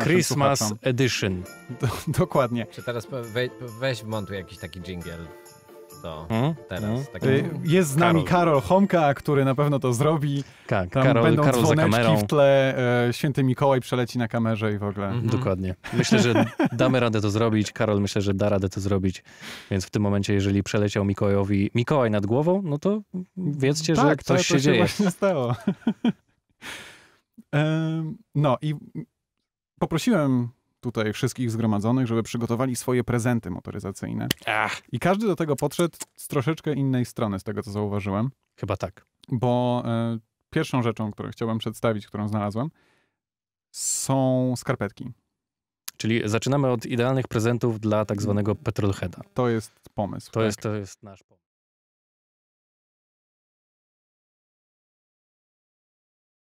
Christmas Edition. Do, dokładnie. Czy teraz we, weź montu jakiś taki jingle to hmm? teraz. Hmm? Taki... Y, jest z nami Karol, Karol Homka, który na pewno to zrobi. Tak, Tam Karol, będą Karol dzwoneczki w tle, e, święty Mikołaj przeleci na kamerze i w ogóle. Mm -hmm. Dokładnie. Myślę, że damy radę to zrobić. Karol myślę, że da radę to zrobić. Więc w tym momencie, jeżeli przeleciał Mikołajowi Mikołaj nad głową, no to wiedzcie, tak, że coś to, się, dzieje. Tak, to się właśnie stało. No i poprosiłem tutaj wszystkich zgromadzonych, żeby przygotowali swoje prezenty motoryzacyjne. Ach. I każdy do tego podszedł z troszeczkę innej strony, z tego co zauważyłem. Chyba tak. Bo e, pierwszą rzeczą, którą chciałbym przedstawić, którą znalazłem, są skarpetki. Czyli zaczynamy od idealnych prezentów dla tak zwanego petrolheada. To jest pomysł. To, tak? jest, to jest nasz pomysł.